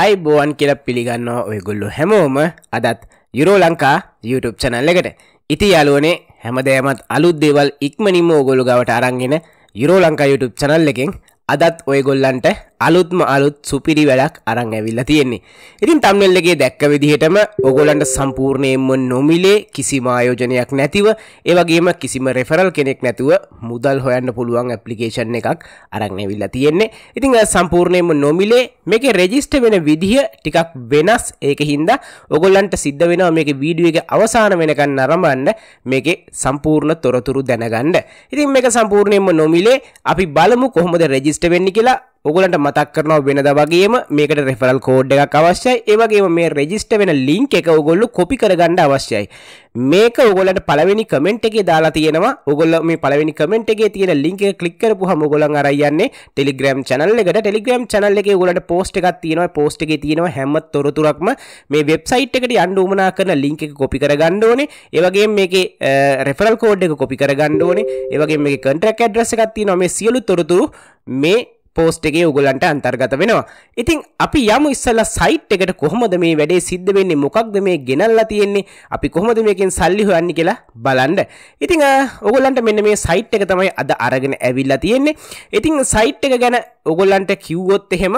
ආයිබෝවන් කියල පිළිගන්නවා ඔයගොල්ලු හැමෝම අදත් යුරෝ ලංකා YouTube චනල්ලකට ඉති යාලුවනේ හැමදෑමත් අලුද්දේවල් ඉක්මනිම ඕගොලු ගවට අරංගෙන යුරෝ ලංකා YouTube චනල් එකෙන් අදත් ඔයගොල්ලන්ට අලුත්ම අලුත් සුපිරි වැඩක් අරං ඇවිල්ලා තියෙන්නේ. ඉතින් තම්නෙල්ලගේ දැක්ක විදිහටම ඔගොලන්ට සම්පූර්ණයෙන්ම නොමිලේ කිසිම ආයෝජනයක් නැතිව ඒ වගේම කිසිම රෙෆරල් කෙනෙක් නැතුව මුදල් හොයන්න පුළුවන් ඇප්ලිකේෂන් එකක් අරන් ඇවිල්ලා තියෙන්නේ. ඉතින් සම්පූර්ණයෙන්ම නොමිලේ මේකේ රෙජිස්ටර් වෙන විදිහ ටිකක් වෙනස්. ඒක හින්දා ඔගොල්ලන්ට සිද්ධ වෙනවා මේකේ වීඩියෝ එක අවසාන වෙනකන් නරඹන්න මේකේ සම්පූර්ණ තොරතුරු දැනගන්න. ඉතින් මේක සම්පූර්ණයෙන්ම නොමිලේ අපි බලමු කොහොමද රෙජිස්ටර් වෙන්නේ කියලා ඔගලන්ට මතක් කරනවා වෙනද වගේම මේකට රෙෆරල් කෝඩ් එකක් අවශ්‍යයි ඒවගේම මේ රෙජිස්ට වෙන ලිංක් එක ඔගොල්ලු කොපි කරගන්න අවශ්‍යයි මේක ඔගොලට පළවෙනි කමෙන්ට් එකේ දාලා තියෙනවා ඔගොල්ල මේ පළවෙනි කමෙන්ට් එකේ තියෙන ලින්ක් එක ක්ලික් කරපුවහම ඔගොල්ලන් අර යන්නේ Telegram channel එකට Telegram channel එකේ ඔයගොල්ලන්ට post එකක් තියෙනවා post එකේ තියෙනවා හැම තොරතුරක්ම මේ website එකට යන්න උමනා කරන link එක copy කරගන්න ඕනේ ඒ වගේම මේකේ referral code එක copy කරගන්න ඕනේ ඒ වගේම මේකේ contract address එකක් තියෙනවා මේ සියලු තොරතුරු මේ පෝස්ට් එකේ උගලන්ට අන්තර්ගත වෙනවා ඉතින් අපි යමු ඉස්සල්ලා සයිට් එකට කොහොමද මේ වැඩේ සිද්ධ වෙන්නේ මොකක්ද මේ ගෙනල්ලා තියෙන්නේ අපි කොහොමද මේකෙන් සල්ලි හොයන්නේ කියලා බලන්න ඉතින් ඔගොල්ලන්ට මෙන්න මේ සයිට් එක තමයි අද අරගෙන ඇවිල්ලා තියෙන්නේ ඉතින් සයිට් එක ගැන ඔගොල්ලන්ට කිව්වොත් එහෙම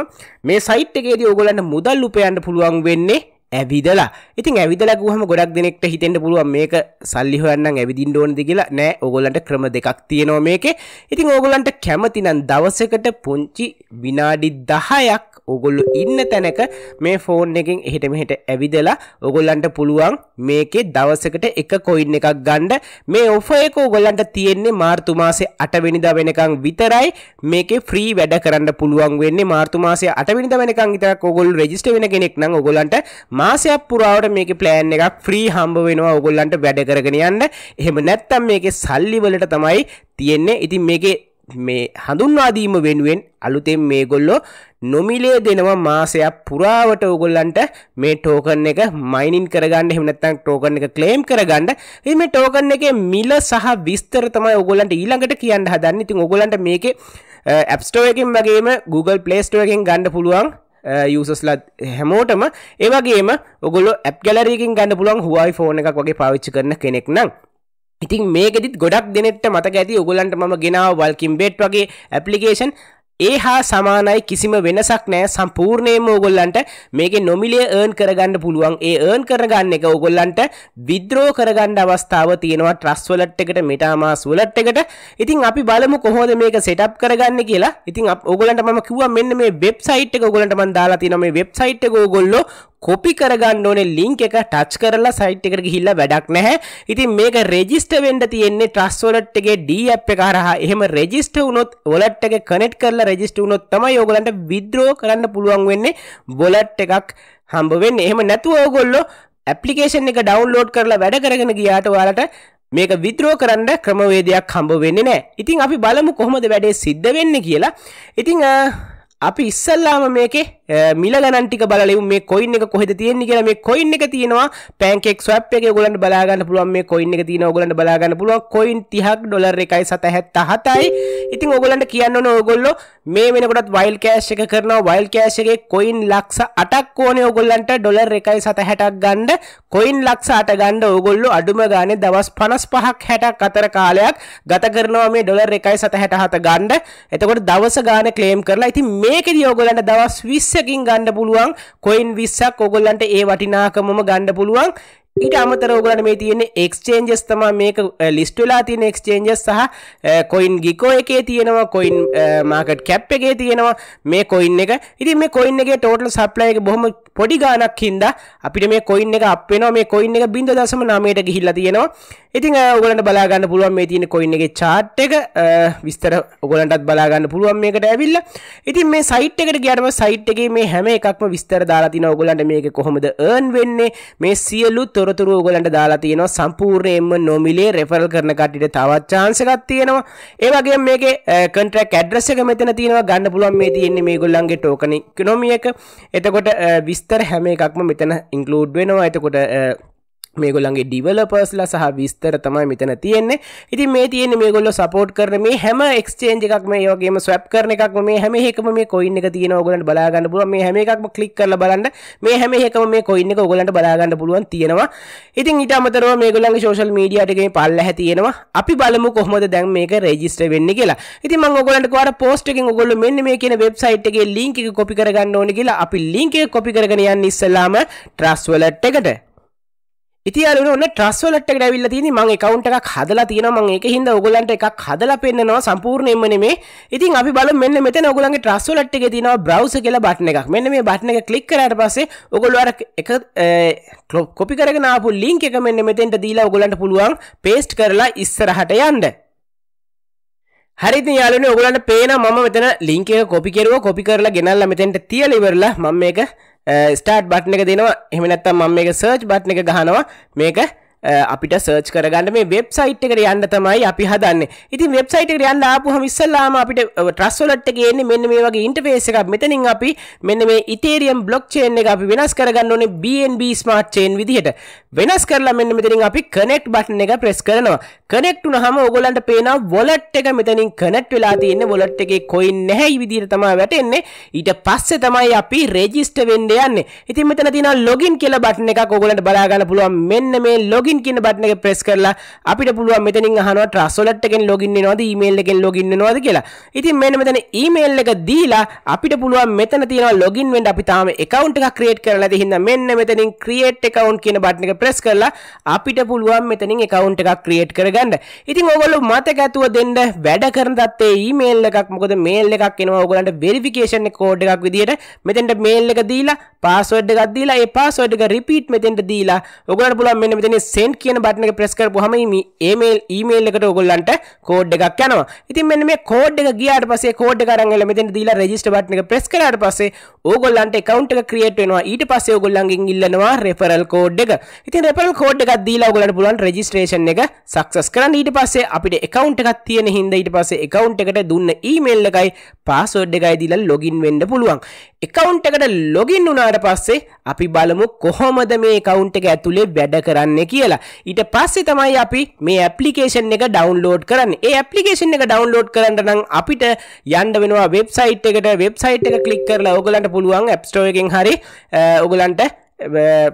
මේ සයිට් එකේදී ඔගොල්ලන්ට මුදල් උපයන්න පුළුවන් වෙන්නේ ඇවිදලා ඉතින් ඇවිදලා ගහම ගොඩක් දෙනෙක්ට හිතෙන්ට පුළුවන් මේක සල්ලි හොයන්න ඇවිදින්න ඕනද කියලා නෑ ඕගොල්ලන්ට ක්‍රම දෙකක් තියෙනවා මේකේ ඉතින් ඕගොල්ලන්ට කැමති නම් දවසකට පුංචි විනාඩි 10ක් ඕගොල්ලෝ ඉන්න තැනක මේ ෆෝන් එකෙන් එහෙට මෙහෙට ඇවිදලා ඕගොල්ලන්ට පුළුවන් මේකේ දවසකට එක කොයින් එකක් ගන්න මේ ඔෆර් එක ඕගොල්ලන්ට තියෙන්නේ මාර්තු මාසේ 8 වෙනිදා වෙනකන් විතරයි මේකේ ෆ්‍රී වැඩ කරන්න පුළුවන් වෙන්නේ මාර්තු මාසේ 8 වෙනිදා වෙනකන් විතරක් ඕගොල්ලෝ රෙජිස්ටර් වෙන කෙනෙක් නම් ඕගොල්ලන්ට මාසයක් පුරාවට මේක ප්ලෑන් එකක් ෆ්‍රී හම්බ වෙනවා ඔයගොල්ලන්ට වැඩ කරගෙන යන්න. එහෙම නැත්නම් මේකේ සල්ලි වලට තමයි තියෙන්නේ. ඉතින් මේකේ මේ හඳුන්වා දීම වෙනුවෙන් අලුතෙන් මේගොල්ලෝ නොමිලේ දෙනවා මාසයක් පුරාවට ඕගොල්ලන්ට මේ ටෝකන් එක මයිනින් කරගන්න එහෙම නැත්නම් ටෝකන් එක ක්ලේම් කරගන්න. ඉතින් මේ ටෝකන් එකේ මිල සහ විස්තර තමයි ඕගොල්ලන්ට ඊළඟට කියන්න හදන්නේ. ඉතින් ඕගොල්ලන්ට මේකේ eh, App Store එකෙන් වගේම Google Play Store එකෙන් ගන්න පුළුවන් යසස්ලත් uh, හැමෝටම ඒවගේම ඔගොල ඇප් ගැලරීකින් ගන්න පුළුවන් හුවයි ෆෝන එකක් වගේ පාවිච්චි කරන කෙනෙක් නම් ඉතින් මේකෙදිත් ගොඩක් දෙනෙට මතක ඇති ඔගොලන්ට ම ගෙනාව වල්කින් බෙට් වගේ ඇපලිකේෂන් ඒ හා සමානයි කිසිම වෙනසක් නෑ සම්පූර්ණයම ඕගොල්ලන්ට මේක නොමිලේ ඒන් කරගන්න පුළුවන් ඒ ඒන් කරගන්න එක ඕගොල්ලන්ට විද්‍රෝ කරගන්න අවස්ථාව තියෙනවා ට්‍රස් වලට් එකට මෙටාමාස් වලට් එකට ඉතින් අපි බලමු කොහොමද මේක සෙටප් කරගන්න කියලා ඉතින් ඔගොල්ලන්ට මම කිව්වා මෙන්න මේ වෙබ්සයිට් එක ඕගොල්ලන්ට මම දාලා තියෙනවා මේ වෙබ්සයිට් එක ඕගොල්ලෝ කොපි කරගන්න ඕනේ ලින්ක් එක ටච් කරලා සයිට් එකට ගිහිල්ලා වැඩක් නැහැ. ඉතින් මේක රෙජිස්ටර් වෙන්න තියෙන්නේ Trust Wallet එකේ D app එක හරහා. එහෙම රෙජිස්ටර් වුණොත් wallet එක කනෙක්ට් කරලා රෙජිස්ටර් වුණොත් තමයි ඔයගලන්ට withdraw කරන්න පුළුවන් වෙන්නේ wallet එකක් හම්බ වෙන්නේ. එහෙම නැතුව ඔයගොල්ලෝ ඇපලිකේෂන් එක ඩවන්ලෝඩ් කරලා වැඩ කරගෙන ගියාට ඔයාලට මේක විද්‍රෝ කරන්න ක්‍රමවේදයක් හම්බ වෙන්නේ නෑ ඉතින් අපි බලමු කොහොමද වැඩේ සිද්ධ වෙන්න කියලා ඉතිං අපි ඉස්සල්ලාම මේකේ මිල ගණන්ටික බලව මේ කොයින් එක කොහෙද තියෙන්නේ කියලා මේ කොයින් එක තියෙනවා පෑන්කෙක් ස්වැප් එකේ ඔයගලන්ට බලා ගන්න පුළුවන් මේ කොයින් එක තියෙනවා ඔයගලන්ට බලා ගන්න පුළුවන් කොයින් 30ක් ඩොලර් 1.77යි ඉතින් ඔයගලන්ට කියන්න ඕනේ ඔයගොල්ලෝ මේ වෙනකොටත් වයිල් කෑෂ් එක කරනවා වයිල් කෑෂ් එකේ කොයින් ලක්ෂ 8ක් ඕනේ ඔයගලන්ට ඩොලර් 1.76ක් ගන්න කොයින් ලක්ෂ 8 ගන්න ඔයගොල්ලෝ අඩුම ගානේ දවස් 55ක් 60ක් අතර කාලයක් ගත කරනවා මේ ඩොලර් 1.77 ගන්න එතකොට දවස ගාන ක්ලේම් කරලා ඉතින් මේකෙදී ඔයගලන්ට දවස් 20 විස්සකින් ගණ්ඩ පුළුවන් කොයින් විස්සක් ඔගොල්ලන්ට ඒ වටිනාකමම ගණ්ඩ පුළුවන් ඊට අමතර ඔගලට මේ තියෙන එක්ස්චේන්ජස් තම මේක ලිස්ටලා තියෙන එක්ස්චේන්ජස් සහ කොයින් ගිකෝ එකේ තියෙනවා කොයින් මාකට් කැප් එකේ තියෙනවා මේ කොයින් එක ඉතින් මේ කොයින් එකේ ටෝටල් සප්ලයි එක බොහොම පොඩි ගානක් හින්දා අපිට මේ කොයින් එක අප් වෙනවා මේ කොයින් එක 0.9ට ගිහිල්ලා තියෙනවා ඉතින් ඔයගලන්ට බලා ගන්න පුළුවන් මේ තියෙන කොයින් එකේ chart එක විස්තර ඔයගලන්ටත් බලා ගන්න පුළුවන් මේකට ඇවිල්ලා ඉතින් මේ site එකට ගියාම site එකේ මේ හැම එකක්ම විස්තර දාලා තිනවා ඔයගලන්ට මේක කොහොමද earn වෙන්නේ මේ සියලු තොරතුරු ඔයගලන්ට දාලා තියෙනවා සම්පූර්ණයෙන්ම නොමිලේ රෙෆරල් කරන කට්ටියට තවත් chance එකක් තියෙනවා ඒ වගේම මේකේ contract address එක මෙතන තියෙනවා ගන්න පුළුවන් මේ තියෙන්නේ මේගොල්ලන්ගේ token economy එක එතකොට විස්තර හැම එකක්ම මෙතන include වෙනවා එතකොට මේගොල්ලන්ගේ ඩිවලපර්ස්ලා සහ විස්තර තමයි මෙතන තියෙන්නේ ඉතින් මේ තියෙන මේගොල්ලෝ සපෝට් කරන මේ හැම එක්ස්චේන්ජ් එකක් මේ වගේම ස්වැප් කරන එකක් මේ හැම එකම මේ කොයින් එක තියෙන ඕගලන්ට බලා ගන්න පුළුවන් මේ හැම එකක්ම ක්ලික් කරලා බලන්න මේ හැම එකම මේ කොයින් එක ඕගලන්ට බලා ගන්න පුළුවන් තියෙනවා ඉතින් ඊට අමතරව මේගොල්ලන්ගේ සෝෂල් මීඩියා එකේ මේ පල්ලැහැ තියෙනවා අපි බලමු කොහොමද දැන් මේක රෙජිස්ටර් වෙන්නේ කියලා ඉතින් මම ඕගලන්ට කවර පෝස්ට් එකකින් ඕගොල්ලෝ මෙන්න මේ කියන වෙබ්සයිට් එකේ ලින්ක් එක කොපි කරගන්න ඕනේ කියලා අපි ලින්ක් එක කොපි කරගෙන යන්න ඉස්සෙල්ලාම Trust Wallet එකට ඉතියාලන ඔන්න ට්‍රස්වලට ැවිල්ල තින මං කවන්ට එකක් හදලා තියෙන මං එක හිද ඔගලන්ට එකක් හදලා පෙන්න්නවා සම්පූර්ණයෙන්ම නෙමේ ඉතින් අපි බල මෙන්න මෙත ඔගලන්ගේ ට්‍රස්වලට් එක තින බ්‍රවස කියල බට්න එකක් මෙන්න මේ බට්න එක කලික් කරට පස්සේ ඔගොල්වර එක කොපි කරනපු ලිංක එක මෙන්න මෙතෙන්ට දීලා ඔගලන්ට පුළුවන් පේස්ට් කරලා ඉස්සරහට යන්ඩ හරි යාලන ඔගලන්ට පේන ම මෙතන ලිංකේ කොපිකරුව කොපි කරලා ගෙනල්ල මෙතෙන්ට තියලිවරලා මම එක ස්ටාර්ට් බට්න එක දෙනවා එහෙම නැත්තම් මම මේක සර්ච් බට්න එක ගහනවා මේක අපිට සර්ච් කරගන්න මේ වෙබ්සයිට් එකට යන්න තමයි අපි හදන්න ඉතින් වෙබ්සයිට් එකට යන්න ආපුවම ඉස්සල්ලාම අපිට ට්‍රස් වලට් එකේ එන්නේ මෙන්න මේ වගේ ඉන්ටර්ෆේස් එකක් මෙතනින් අපි මෙන්න මේ Ethereum blockchain එක අපි වෙනස් කරගන්න ඕනේ BNB smart chain විදිහට වෙනස් කරලා මෙන්න මෙතනින් අපි connect button එක press කරනවා connect වුණාම ඕගොල්ලන්ට පේනවා wallet එක මෙතනින් connect වෙලා තියෙන්නේ wallet එකේ coin නැහැයි විදිහට තමයි වැටෙන්නේ ඊට පස්සේ තමයි අපි register වෙන්න යන්නේ ඉතින් මෙතන තියෙනවා login කියලා button එකක් ඕගොල්ලන්ට බලා ගන්න පුළුවන් මෙන්න මේ login ලොගින් කියන බටන එක ප්‍රෙස් කරලා අපිට පුළුවන් මෙතනින් අහනවා ට්‍රස්වලට් එකෙන් ලොගින් වෙනවද ඊමේල් එකෙන් ලොගින් වෙනවද කියලා. ඉතින් මෙන්න මෙතන ඊමේල් එක දීලා අපිට පුළුවන් මෙතන තියෙනවා ලොගින් වෙන්න අපි තාම account එකක් create කරලා නැති හින්දා මෙන්න මෙතනින් create account කියන බටන එක ප්‍රෙස් කරලා අපිට පුළුවන් මෙතනින් account එකක් create කරගන්න. ඉතින් ඕගොල්ලෝ මතක ඇතුව දෙන්න වැඩ කරන තත්ත්වයේ ඊමේල් එකක් මොකද මේල් එකක් එනවා ඕගොල්ලන්ට වෙරිෆිකේෂන් කෝඩ් එකක් විදියට මෙතෙන්ට මේල් එක දීලා පාස්වර්ඩ් එකක් දීලා ඒ පාස්වර්ඩ් එක රිපීට් මෙතෙන්ට දීලා ඔයගොල්ලන්ට පුළුවන් මෙන්න මෙතන සෙන්ට් කියන බටන එක ප්‍රෙස් කරපුවාම ඊමේල් ඊමේල් එකට ඔයගොල්ලන්ට කෝඩ් එකක් යනවා. ඉතින් මෙන්න මේ කෝඩ් එක ගියාට පස්සේ කෝඩ් එක අරන් එල මෙතෙන් දීලා රෙජිස්ටර් බටන් එක ප්‍රෙස් කරාට පස්සේ ඕගොල්ලන්ට account එක create වෙනවා. ඊට පස්සේ ඕගොල්ලන්ගෙන් ඉල්ලනවා referral code එක. ඉතින් referral code එකක් දීලා ඕගොල්ලන්ට පුළුවන් registration එක success කරන්න. ඊට පස්සේ අපිට account එකක් තියෙන හින්දා ඊට පස්සේ account එකට දුන්න email එකයි password එකයි දීලා login වෙන්න පුළුවන්. account එකට login වුණාට පස්සේ අපි බලමු කොහොමද මේ account එක ඇතුලේ වැඩ කරන්නේ කියලා. කියලා ඊට පස්සේ තමයි අපි මේ ඇප්ලිකේෂන් එක ඩවුන්ලෝඩ් කරන්න ඒ ඇප්ලිකේෂන් එක ඩවුන්ලෝඩ් කරන්න නම් අපිට යන්න වෙනවා වෙබ්සයිට් එකට වෙබ්සයිට් එක ක්ලික් කරලා ඔයගලන්ට පුළුවන් ඇප් ස්ටෝර් එකෙන් හරි ඔයගලන්ට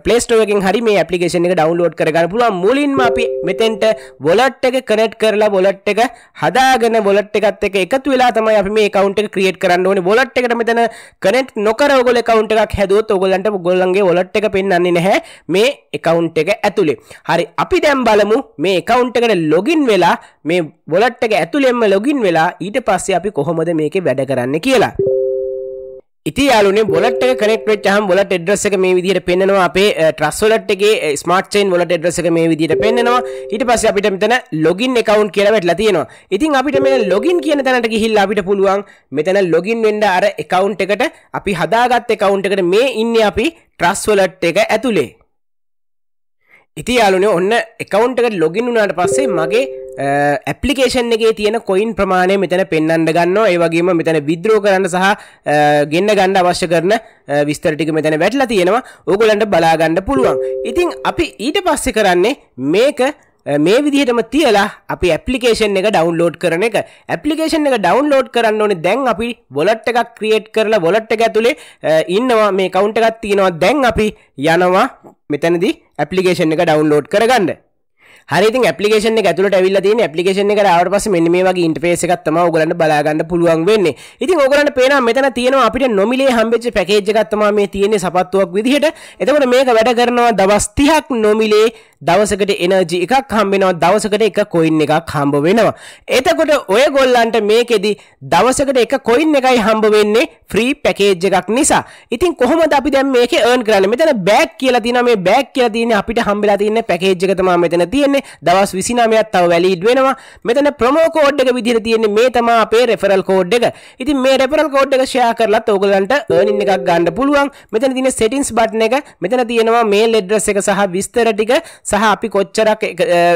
පලේස්ටෝකින් හරි මේ පපිේෂන එක ඩවන්ලෝඩ් කරගන්න පුළුව මුලින්ම අපි මෙතෙන්ට වොලට් එක කනෙට් කරලා වොලට් එක හදාගෙන වොලට් එකත් එක එකතු වෙලා තමයි අපි මේ කවුන්ට ක්‍රියට් කරන්න ඕනේ වොලට් එකට මෙතන කනෙට් නොකර ඔයගොල්ලෝ account එකක් හැදුවොත් ඔයගොල්ලන්ට ඔයගොල්ලන්ගේ වොලට් එක පෙන්වන්නේ නැහැ මේ account එක ඇතුලේ හරි අපි දැන් බලමු මේ account එකට login වෙලා මේ වොලට් එක ඇතුලෙන්ම login වෙලා ඊට පස්සේ අපි කොහොමද මේකේ වැඩ කරන්නේ කියලා ඉති යාලුනේ බොලට කනෙක් වෙච්චහම් බොලට එඩ්‍රස් එක මේ විදිහට පෙන්නවා අපේ ට්‍රස් වලට් එකේ ස්මාර්ට් චේන් වලට එඩ්‍රස් එක මේ විදිහට පෙන්නවා ඊට පස්සේ අපිට මෙතන ලොගින් account කියලා වැටලා තියෙනවා. ඉතින් අපිට මේ ලොගින් කියන තැනට ගිහිල්ලා අපිට පුළුවන් මෙතන ලොගින් වෙන්න අර account එකට අපි හදාගත් account එකට මේ ඉන්නේ අපි ට්‍රස් වලට් එක ඇතුලේ. ඉති යාලුනේ ඔන්න account එකට ලොගින් වුණාට පස්සේ මගේ ඇපලිකේෂන් එකේ තියෙන කොයින් ප්‍රමාණය මෙතන පෙන්න්නට ගන්න ඒවගේම මෙතන විද්‍රෝ කරන්න සහ ගෙන්න්න ගණ්ඩ අවශ්‍ය කරන විස්තරටික මෙතන වැටලා තියෙනවා ඕගොලන්ට බලාගණ්ඩ පුළුවන් ඉතිං අපි ඊට පස්සෙ කරන්නේ මේක මේ විදිහටම තියලා අපි ඇපලිකේෂන් එක ඩවන්ලෝඩ් කරන එක ඇපලිකේෂන් එක ඩවන්ලෝඩ් කරන්න ඕනේ දැන් අපි වොලට් එකක් ක්‍රියේට් කරලා වොලට් එක ඇතුලේ ඉන්නවා මේ කවුන්ට් එකක් තියෙනවා දැන් අපි යනවා මෙතනදී ඇපලිකේෂන් එක ඩවන්ලෝඩ් කරගන්න හරි පපිේෂන ඇතුල ඇවිල්ල ති පපිේෂන එක අවට පස මෙන්න මේ වගේ ඉන්ටපේස එකත්තම ඔගලන්න බලාගන්න පුළුවන් වෙන්නේ ඉතින් ඔගලන්න පේන මෙතන තියෙනවා අපිට නොමිලේ හම්බෙච්ච පැකේජ්ජගත්තම මේ තියෙන්නේ සපත්තුවක් විදිහට එතකොට මේක වැඩ කරනවා දවස්තිහක් නොමිලේ දවසකට එනජි එකක් හම්බෙනවා දවසකට එක කොයින් එකක් හම්බ වෙනවා. එතකොට ඔය ගොල්ලන්ට මේකෙදි දවසකට එක කොයින් එකයි හම්බ වෙන්නේ ෆ්‍රී පැකේජ් එකක් නිසා. ඉතින් කොහොමද අපි දැන් මේකේ earn කරන්නේ? මෙතන බෑග් කියලා තියෙනවා. මේ බෑග් කියලා තියෙන්නේ අපිට හම්බෙලා තියෙන පැකේජ් එක තමයි මෙතන තියෙන්නේ. තියන්නේ දවස් විසිනාමයක් තව වැලීඩ් වෙනවා මෙතන ප්‍රමෝ කෝඩ් එක විදිහට තියෙන්නේ මේ තමයි අපේ රෙෆරල් කෝඩ් එක. ඉතින් මේ රෙෆරල් කෝඩ් එක ෂෙයා කරලත් ඕගලන්ට earning එකක් ගන්න පුළුවන්. මෙතන තියෙන settings button එක මෙතන තියෙනවා mail address එක සහ විස්තර ටික සහ අපි කොච්චරක්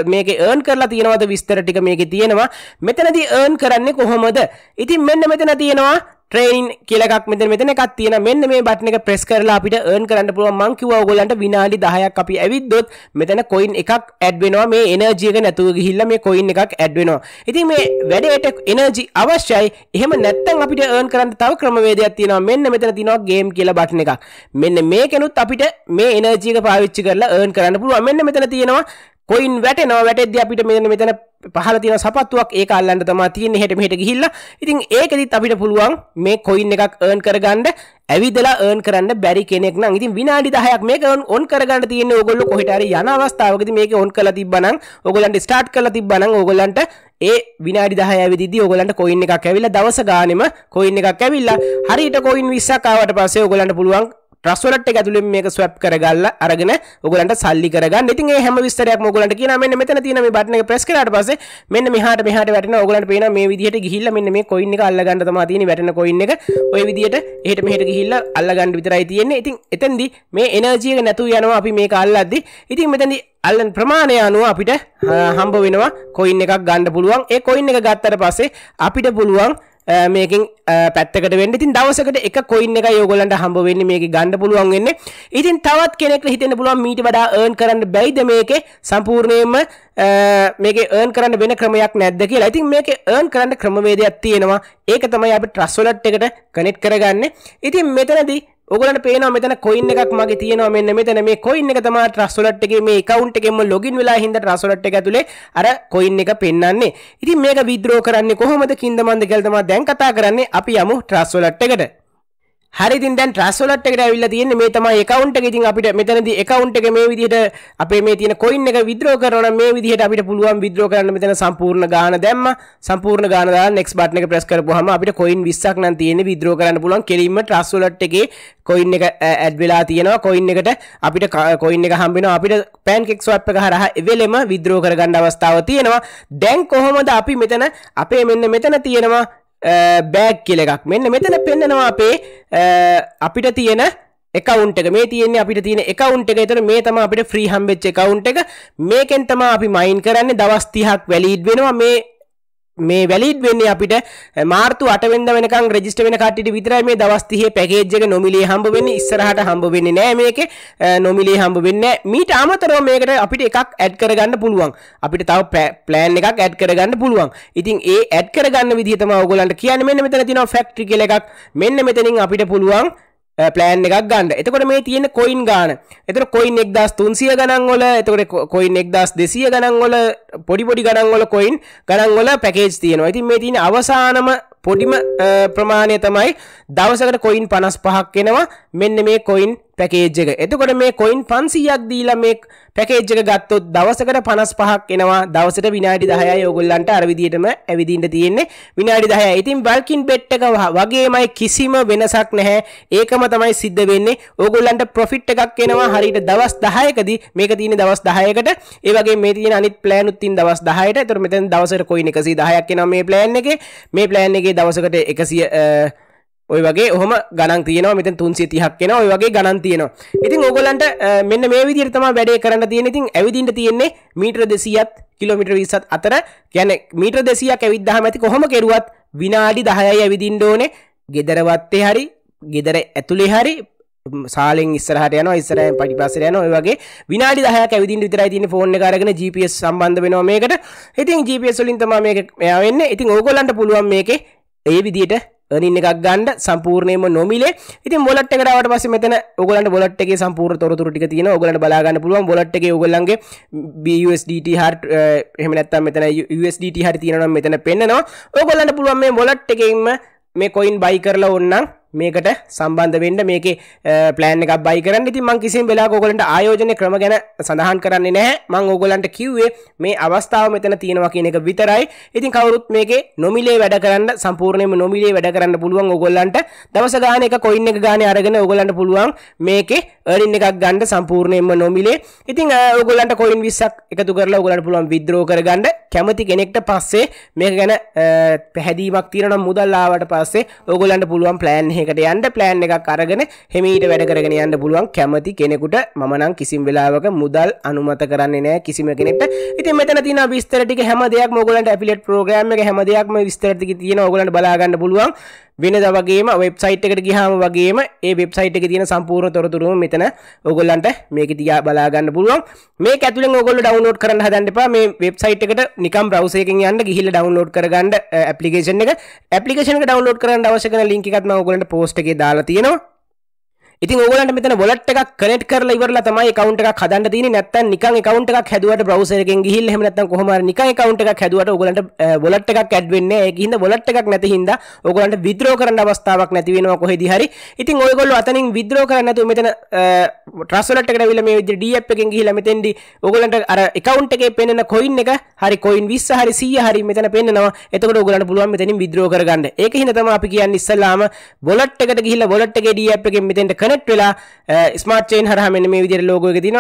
මේකේ earn කරලා තියෙනවද විස්තර ටික මේකේ තියෙනවා. මෙතනදී earn කරන්නේ කොහොමද? ඉතින් මෙන්න මෙතන තියෙනවා ට්‍රේන් කියලක් මෙත මෙතන එකක් තියෙන මෙන්න මේ බටන එක ප්‍රෙස් කරලා අපිට ඒන් කරන්න පුළුව මංකිව ගොලන්ට විනාලි දහයක් අපි ඇවිද්දොත් මෙතන කොයින් එකක් ඇඩ්වෙනවා මේ එනජියක නැතුව ගිහිල්ල මේ කොයින් එකක් ඇඩ්වෙනවා ඉතින් මේ වැඩට එනජි අවශ්‍යයි එහෙම නැත්තන් අපිට ඒන් කරන්න තව ක්‍රමවේදයක් තියෙනවා මෙන්න මෙතන තිනවා ගේම් කියලා බටන එකක් මෙන්න මේකෙනුත් අපිට මේ එනජියක පාවිච්චි කරලා ඒන් කරන්න පුළුව මෙන්න මෙතන තියෙනවා කොයින් වැටෙනවා වැටෙද්ද අපිට මෙන්න මෙතන පහල තියෙන සපත්තුවක් ඒක අල්ලන්න තමයි තියෙන්නේ හෙට මෙහෙට ගිහිල්ලා. ඉතින් ඒකෙදිත් අපිට පුළුවන් මේ කොයින් එකක් earn කරගන්න ඇවිදලා earn කරන්න බැරි කෙනෙක් නම් ඉතින් විනාඩි 10ක් මේක on කරගන්න තියෙන්නේ ඕගොල්ලෝ කොහෙට හරි යන අවස්ථාවකදී මේක on කරලා තිබ්බනම් ඕගොල්ලන්ට start කරලා තිබ්බනම් ඕගොල්ලන්ට ඒ විනාඩි 10 ඇවිදිද්දී ඕගොල්ලන්ට කොයින් එකක් ඇවිල්ලා දවස ගානෙම කොයින් එකක් ඇවිල්ලා හරියට කොයින් 20ක් ආවට පස්සේ ඕගොල්ලන්ට පුළුවන් ට්‍රස්වලට ඇතුලින් මේක ස්වැප් කරගල්ල අරගෙන ඔගලන්ට සල්ලි කරගන්න ඉතින් ඒ හැම විස්තරයක් ඔයගලන්ට කියන මෙන්න මෙතන තියෙන මේ බටන් එක ප්‍රෙස් කරාට පස්සේ මෙන්න මෙහාට මෙහාට වැටෙන ඔයගලන්ට පේන මේ විදිහට ගිහිල්ලා මෙන්න මේ කොයින් එක අල්ලගන්න තමයි තියෙන්නේ වැටෙන කොයින් එක ওই විදිහට එහෙට මෙහෙට ගිහිල්ලා අල්ලගන්න විතරයි තියෙන්නේ ඉතින් එතෙන්දි මේ එනර්ජි එක නැතුව යනවා අපි මේක අල්ලද්දි ඉතින් මෙතෙන්දි අල්ලන් ප්‍රමාණය අනුව අපිට හම්බ වෙනවා කොයින් එකක් ගන්න පුළුවන් ඒ කොයින් එක ගත්තට පස්සේ අපිට පුළුවන් මේකින් පැත්තකට වෙන්න ඉතින් දවසකට එක කොයින් එක යෝගලන්ට හම්බ වෙන්නේ මේක ගන්න පුළුවන් වෙන්නේ. ඉතින් තවත් කෙනෙක් හිතෙන්න පුළුවන් මීට වඩා earn කරන්න බැයිද මේකේ සම්පූර්ණයෙන්ම මේකේ earn කරන්න වෙන ක්‍රමයක් නැද්ද කියලා. ඉතින් මේකේ earn කරන්න ක්‍රමවේදයක් තියෙනවා. ඒක තමයි අපි trust wallet එකට connect කරගන්නේ. ඉතින් මෙතනදී ඔගලට පේන මෙතන කොයින් එකක් මගේ තියෙනවා මෙන්න මෙතන මේ කොයින් එක තමයි ට්‍රස්වලට් එකේ මේ account එකෙම login වෙලා හින්දා ට්‍රස්වලට් එක ඇතුලේ අර කොයින් එක පෙන්වන්නේ. ඉතින් මේක withdraw කරන්නේ කොහොමද කින්ද මන්ද කියලා තමයි දැන් කතා කරන්නේ. අපි යමු ට්‍රස්වලට් එකට. හරිදින් දැන් ට්‍රස්වලට් එකට ඇවිල්ලා තියෙන්නේ මේ තමයි account එක. ඉතින් අපිට මෙතනදී account එක මේ විදිහට අපේ මේ තියෙන coin එක withdraw කරනවා නම් මේ විදිහට අපිට පුළුවන් withdraw කරන්න මෙතන සම්පූර්ණ ගාන දැම්ම. සම්පූර්ණ ගාන දාලා next button එක press කරපුවාම අපිට coin 20ක් නම් තියෙන්නේ withdraw කරන්න පුළුවන්. කෙලින්ම ට්‍රස්වලට් එකේ coin එක add වෙලා තියෙනවා. coin එකට අපිට coin එක හම්බ වෙනවා. අපිට pancake swap එක හරහා එවෙලෙම withdraw කරගන්න අවස්ථාව තියෙනවා. දැන් කොහොමද අපි මෙතන අපේ මෙන්න මෙතන තියෙනවා බෑග් කියල එකක් මෙන්න මෙතන පෙන්නවා අපේ අපිට තියෙන එකවුන්ට මේ තියන අපිට තියෙන එකවුන්ට එක තර මේ තම අපිට ්‍රී හම්බෙච්ච එකවුන්ට එක මේකෙන් තම අපි මයින් කරන්න දවස්තිහක් වැලීඩ් වෙනවා මේ මේ වැලිඩ් වෙන්නේ අපිට මාර්තු 8 වෙනිදා වෙනකන් රෙජිස්ටර් වෙන කට්ටියට විතරයි මේ දවස් 30 පැකේජ් එක නොමිලේ හම්බ වෙන්නේ ඉස්සරහට හම්බ වෙන්නේ නැහැ මේකේ නොමිලේ හම්බ වෙන්නේ නැහැ මීට අමතරව මේකට අපිට එකක් ඇඩ් කරගන්න පුළුවන් අපිට තව ප්ලෑන් එකක් ඇඩ් කරගන්න පුළුවන් ඉතින් ඒ ඇඩ් කරගන්න විදිහ තමයි ඕගොල්ලන්ට කියන්නේ මෙන්න මෙතන තියෙනවා ෆැක්ටරි කියලා එකක් මෙන්න මෙතනින් අපිට පුළුවන් පලෑන් එකක් ගන්න එතකොට මේ තියෙන කොයින් ගාන එතර කොයින් එක්දස් තුන්සිය ගනන්ගොල එතකොට කොයින් එක්දස් දෙසිය ගනන්ගොල පොඩිපොඩි ගනන්ගොල කොයින් ගනන්ගොල පැකේජ් තියෙනවා ඇති මේ තින අවසානම පොඩිම ප්‍රමාණය තමයි දවසකට කොයින් පනස් පහක් කෙනවා මෙන්න මේ කොයින් පැකේජ් එක එතකොට මේ කොයින් පන්සියක් දීලා මේ පැකේජ් එක ගත්තොත් දවසකට පනස් පහක් එනවා දවසට විනාඩි දහයයි ඔයගොල්ලන්ට අර විදියටම ඇවිදින්න තියෙන්නේ විනාඩි 10යි. ඉතින් බල්කින් බෙට් එක වගේමයි කිසිම වෙනසක් නැහැ. ඒකම තමයි සිද්ධ වෙන්නේ. ඕගොල්ලන්ට ප්‍රොෆිට් එකක් එනවා හරියට දවස් 10කදී මේක තියෙන්නේ දවස් 10කට. ඒ වගේ මේ තියෙන අනිත් ප්ලෑනුත් තියෙන දවස් 10ට. ඒතර මෙතෙන් දවසට කොයින් 110ක් එනවා මේ ප්ලෑන් එකේ. මේ ප්ලෑන් එකේ වගේ දවසකට එකසිය ඔය වගේ හොම ගණන් තියනවා මෙතන් තුන්සේ තිහක් කෙන ඔය වගේ ගණන් තියනවා ඉතින් ඕගොලන්ට මෙන්න මේ විදිරතම වැඩේ කරන්න තියෙන ඉතින් ඇවිදින්ට තියෙන්නේ මීට්‍ර දෙසියත් කිලමිට විසත් අතර ගැන මීට්‍ර දෙසියක් ඇවිදදාහ මැති කොහොම කෙරුවත් විනාඩි දහයයි ඇවිදින්ඩෝනේ ගෙදරවත්තේ හරි ගෙදර ඇතුළේ හරි සාලෙන් ඉස්සරහට යන ඉස්සර පටි පස්සර යන ඔයගේ විනාඩි දහයක් ඇවිදින් විතරයි තින ෆෝන් කරගෙන GPS සම්බන්ධ වෙනවා මේකට ඉතින් GPS වලින් තමයි මේක මෙයා වෙන්නේ ඉතින් ඕගොල්ලන්ට පුළුවන් මේකේ ඒ විදියට නින්න එකක් ගන්ඩ සම්පූර්ණයම නොමිලේ ඉති ොලට කරට පස මෙතන ඔගලට ොලට එක සම්පූර් තොරතුර ටික තින ඔගලට බලාගන්න පුළුවන් ොලට එක ඔගලන්ගේ BUSDT හර් හෙමනත්තම් මෙතන USDT හරි තියනම් මෙතන පෙන්න්නවා ඔගලන්න පුළුවන් මේ ොලට් එකෙන්ම මේ කොයින් බයි කරලා ඔන්නම් මේකට සම්බන්ධ වෙන්න මේක පලෑන් එකක් බයි කරන්න ඉති මං කිසිම් වෙලා ගොලන්ට ආයෝජනය ක්‍රම ගැන සඳහන් කරන්නේ නෑ මං ඕගොලන්ට කිව්වේ මේ අවස්ථාව මෙතන තියෙනවා කියන එක විතරයි ඉතින් කවරුත් මේක නොමිලේ වැඩ කරන්න සම්පූර්ණයම නොමිලේ වැඩ කරන්න පුළුවන් ඔගොල්ලන්ට දවස ගාන එක කොයින් එක ගාන අරගෙන ඔගොලන්ට පුළුවන් මේකේ එඩින් එකක් ගන්න සම්පූර්ණයෙන්ම නොමිලේ ඉතින් ඔගොලන්ට කොයින් විස්සක් එකතු කරලා ඔගොලන්ට පුළුවන් විද්‍රෝ කරගන්න කැමති කෙනෙක්ට පස්සේ මේක ගැන පැහැදීමක් තියෙනවා මුදල් ආවට පස්සේ ඔගොලන්ට පුළුවන් ප්ලෑන් එකට යන්න ප්ලෑන් එකක් අරගෙන හෙමීට වැඩ කරගෙන යන්න පුළුවන් කැමති කෙනෙකුට මම නම් කිසිම වෙලාවක මුදල් අනුමත කරන්නේ නැහැ කිසිම කෙනෙක්ට. ඉතින් මෙතන තියෙන විස්තර ටික හැම දෙයක්ම ඔයගලන්ට ඇෆිලියේට් ප්‍රෝග්‍රෑම් එක හැම දෙයක්ම විස්තර ටික තියෙනවා ඔයගලන්ට බලා ගන්න පුළුවන්. වෙනද වගේම වෙබ්සයිට් එකට ගියාම වගේම ඒ වෙබ්සයිට් එකේ තියෙන සම්පූර්ණ තොරතුරුම මෙතන ඔයගොල්ලන්ට මේක දිහා බලා ගන්න පුළුවන් මේක ඇතුලෙන් ඔයගොල්ලෝ ඩවුන්ලෝඩ් කරන්න හදන්න එපා මේ වෙබ්සයිට් එකට නිකම් බ්‍රවුසර් එකෙන් යන්න ගිහිල්ලා ඩවුන්ලෝඩ් කරගන්න ඇප්ලිකේෂන් eh, එක ඇප්ලිකේෂන් එක ඩවුන්ලෝඩ් කරන්න අවශ්‍ය කරන ලින්ක් එකත් මම ඔයගොල්ලන්ට පෝස්ට් එකේ දාලා තියෙනවා ඉතින් ඔයගලන්ට මෙතන wallet එකක් connect කරලා ඉවරලා තමයි account එකක් හදන්න තියෙන්නේ නැත්නම් නිකන් account එකක් හැදුවට browser එකෙන් ගිහිල්ලා එහෙම නැත්නම් කොහොම හරි නිකන් account එකක් හැදුවට ඔයගලන්ට wallet එකක් add වෙන්නේ ඒක හින්දා wallet එකක් නැති හින්දා ඔයගලන්ට withdraw කරන්න අවස්ථාවක් නැති වෙනවා කොහෙදී හරි ඉතින් ඔයගොල්ලෝ අතනින් withdraw කරන්න නැතුව මෙතන trust wallet එකට ඇවිල්ලා මේ විදිහට D app එකෙන් ගිහිල්ලා මෙතෙන්දී ඔයගලන්ට අර account එකේ පෙන්වන coin එක හරි coin 20 හරි 100 හරි මෙතන පෙන්වනවා එතකොට ඔයගලන්ට පුළුවන් මෙතනින් withdraw කරගන්න ඒක හින්දා තමයි අපි කියන්නේ ඉස්සලාම wallet එකට ගිහිල්ලා wallet එකේ D app එකෙන් මෙතෙන්ට කනෙක්් වෙලා ස්මාර්ට චයින් හරහම මේ විදිර ලෝගෝක තින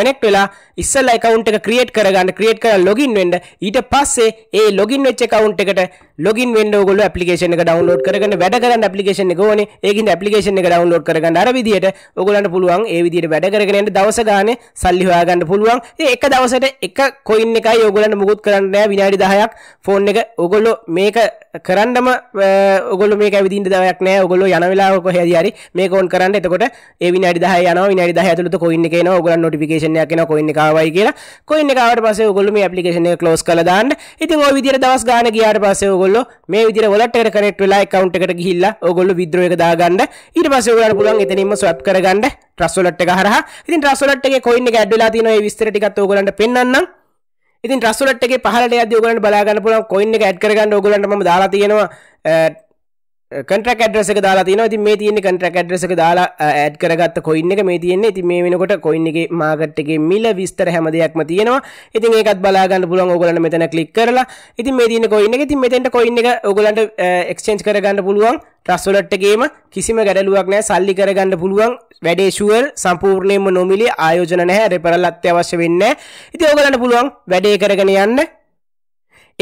කනෙක්් වෙලා ඉස්සල් අකවුන්ට ක්‍රියට් කරගන්න ක්‍රියට් කර ලොගින් වෙන්ඩ ඊට පස්සේ ඒ ලොගින් වෙච්ච කවුන්් එකට ලොගින් වෙන්න ඔයගොල්ලෝ ඇප්ලිකේෂන් එක ඩවුන්ලෝඩ් කරගන්න වැඩ කරන්න ඇප්ලිකේෂන් එක ඕනේ. ඒකින්ද ඇප්ලිකේෂන් එක ඩවුන්ලෝඩ් කරගන්න අර විදියට ඔයගොල්ලන්ට පුළුවන් ඒ විදියට වැඩ කරගෙන යන්න දවස ගානේ සල්ලි හොයාගන්න පුළුවන්. ඒ එක දවසට එක කොයින් එකයි ඔයගොල්ලන්ට මුකුත් කරන්න නෑ විනාඩි 10ක් ෆෝන් එක ඔයගොල්ලෝ මේක කරන්නම ඔයගොල්ලෝ මේක ඇවිදින්න දවයක් නෑ. ඔයගොල්ලෝ යන වෙලාව කොහේදී හරි මේක ඕන් කරන්න. එතකොට ඒ විනාඩි 10 යනවා. විනාඩි 10 ඇතුළත කොයින් එක එනවා. ඔයගොල්ලන් notification එකක් එනවා කොයින් එක ආවයි කියලා. කොයින් එක ආවට පස්සේ ඔයගොල්ලෝ මේ ඇප්ලිකේෂන් එක ක්ලෝස් කරලා දාන්න. ඉතින් ওই විදියට දවස් ගානේ ගියාට පස්සේ ඔයගොල්ලෝ ඔගොල්ලෝ මේ විදිහට වලට් එකට කනෙක්ට් වෙලා account එකට ගිහිල්ලා ඔයගොල්ලෝ withdraw එක දාගන්න ඊට පස්සේ ඔයාලට පුළුවන් එතනින්ම swap කරගන්න trust wallet එක හරහා ඉතින් trust wallet එකේ coin එක ඇඩ් වෙලා තියෙනවා මේ විස්තර ටිකත් ඔයගොල්ලන්ට පෙන්වන්නම් ඉතින් ට්‍රස්වලට් එකේ පහලට යද්දී ඔයගලන්ට බලා ගන්න පුළුවන් කොයින් එක ඇඩ් කරගන්න ඔයගලන්ට මම දාලා තියෙනවා කටක් ඇඩ්‍රෙසක දාලා තින ති මේ තියන්නේ කටක් ඇඩ්‍රෙසක දාලා ඇඩ් කරගත්ත කොයින්න එක මේ තියන්නේ ති මේ වෙනකොට කොයින්නගේ මාගට්ගේ මිල විස්තර හැම දෙයක්ම තියෙනවා ඉතින් ඒකත් බලාගන්න පුළුවන් ඕගලන්න මෙතන කලික් කරලා ඉති මේ තියන කොයින්න එක ති මෙතැට කොයින්න එක ඔගලන්ට එක්ෂේන්ච් කරගන්න පුළුවන් ්‍රස්වලට්ටගේම කිසිම ගැඩලුවක් නෑ සල්ලි කරගන්න පුළුවන් වැඩේශුවර් සම්පූර්ණයම නොමිලි ආයෝජන නැහැ රෙපරල් අත්‍යවශ්‍ය වෙන්න ඉති ඔගලන්න පුළුවන් වැඩේ කරගෙන යන්න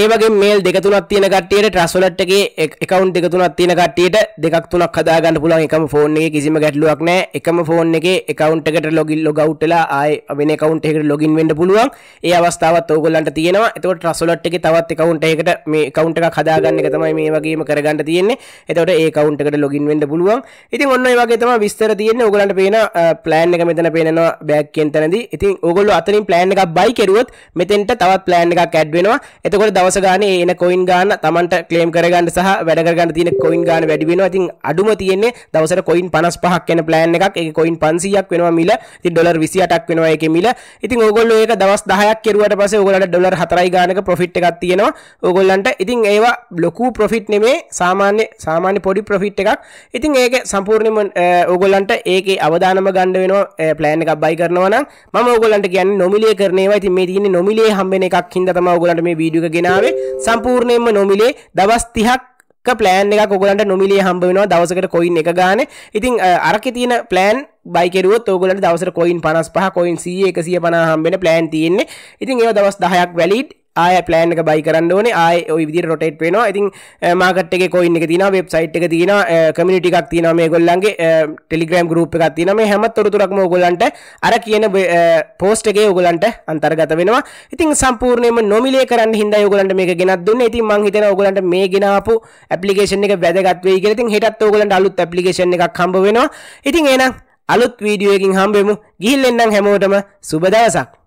ඒවගේ මේල් දෙක තුනක් තියෙන කට්ටියට ට්‍රස්ට් වලට් එකේ account දෙක තුනක් තියෙන කට්ටියට දෙකක් තුනක් හදා ගන්න පුළුවන් එකම ෆෝන් එකේ කිසිම ගැටලුවක් නැහැ එකම ෆෝන් එකේ account එකට login log out වෙලා ආයේ වෙන account එකකට login වෙන්න පුළුවන් ඒ අවස්ථාවත් ඕගොල්ලන්ට තියෙනවා එතකොට ට්‍රස්ට් වලට් එකේ තවත් account එකකට මේ account එකක් හදා ගන්න එක තමයි මේ වගේම කරගන්න තියෙන්නේ එතකොට ඒ account එකට login වෙන්න පුළුවන් ඉතින් ඔන්න ඔය වගේ තමයි විස්තර තියෙන්නේ ඕගොල්ලන්ට පේන plan එක මෙතන පේනවා back කියන තැනදී ඉතින් ඕගොල්ලෝ අතරින් plan එකක් buy කරුවොත් මෙතෙන්ට තවත් plan එකක් add වෙනවා එතකොට දවස ගානේ එන කොයින් ගන්න Tamanට ක්ලේම් කරගන්න සහ වැඩ කරගන්න තියෙන කොයින් ගන්න වැඩි වෙනවා. ඉතින් අඩුම තියෙන්නේ දවසට කොයින් 55ක් යන plan එකක්. ඒකේ කොයින් 500ක් වෙනවා මිල. ඉතින් ඩොලර් 28ක් වෙනවා ඒකේ මිල. ඉතින් ඕගොල්ලෝ ඒක දවස් 10ක් කෙරුවට පස්සේ ඕගොල්ලන්ට ඩොලර් 4යි ගානක profit එකක් තියෙනවා. ඕගොල්ලන්ට ඉතින් ඒවා ලොකු profit නෙමේ සාමාන්‍ය සාමාන්‍ය පොඩි profit එකක්. ඉතින් ඒක සම්පූර්ණයෙන්ම ඕගොල්ලන්ට ඒකේ අවදානම ගන්න වෙනවා plan එකක් buy කරනවා නම් මම ඕගොල්ලන්ට කියන්නේ නොමිලේ කරන ඒවා. ඉතින් මේ තියෙන්නේ නොමිලේ හම්බෙන එකක් හින්දා තමයි ඕගොල්ලන්ට මේ වීඩියෝ එක ගෙනා යෝජනාවේ සම්පූර්ණයෙන්ම නොමිලේ දවස් 30ක් ප්ලෑන් එක කොගලන්ට නොමිලිය හම්බ වෙනවා දවසකට කොයින් එක ගාන ඉතින් අරක තියෙන ප්ලෑන් බයිකරුවත් ඔගලට දවසර කොයින් පනස් පහ කොයින් සිය එකසිය පනහම්බෙන ප්ලෑන් තියෙන්නේ ඉතින් ඒ දවස් දහයක් වැලිඩ් ආය පලෑන් එක බයි කරන්න ඕන ආය විදි රොටේට් වෙනවා ඉතින් මාකට එක කොයින්න එක තින වෙබ්සයිට් එක තින කමිටික් තින මේ ගොල්ලන්ගේ ටෙලිග්‍රම් ගරුප් එකක් තින මේ හැමත් තොරතුරක්ම ගොලන්ට අර කියන පෝස්ට් එක ඔගලන්ට අන්තර්ගත වෙනවා ඉතින් සම්පූර්ණයම නොමිලේ කරන්න හිද යොගලන්ට මේ ගෙනත් දුන්න ඉතින් මං හිතන ඔගලන්ට මේ ගෙනාපු ඇපලිකේෂන් එක වැදගත්වේ කියල ඉතින් හෙටත් ඔගලන්ට අලුත් ඇපලිකේෂන් එකක් හම්බ වෙනවා ඉතින් එනම් අලුත් වීඩියෝ එකින් හම්බෙමු ගිහිල්ලෙන්නම් හැමෝටම සුබදවසක්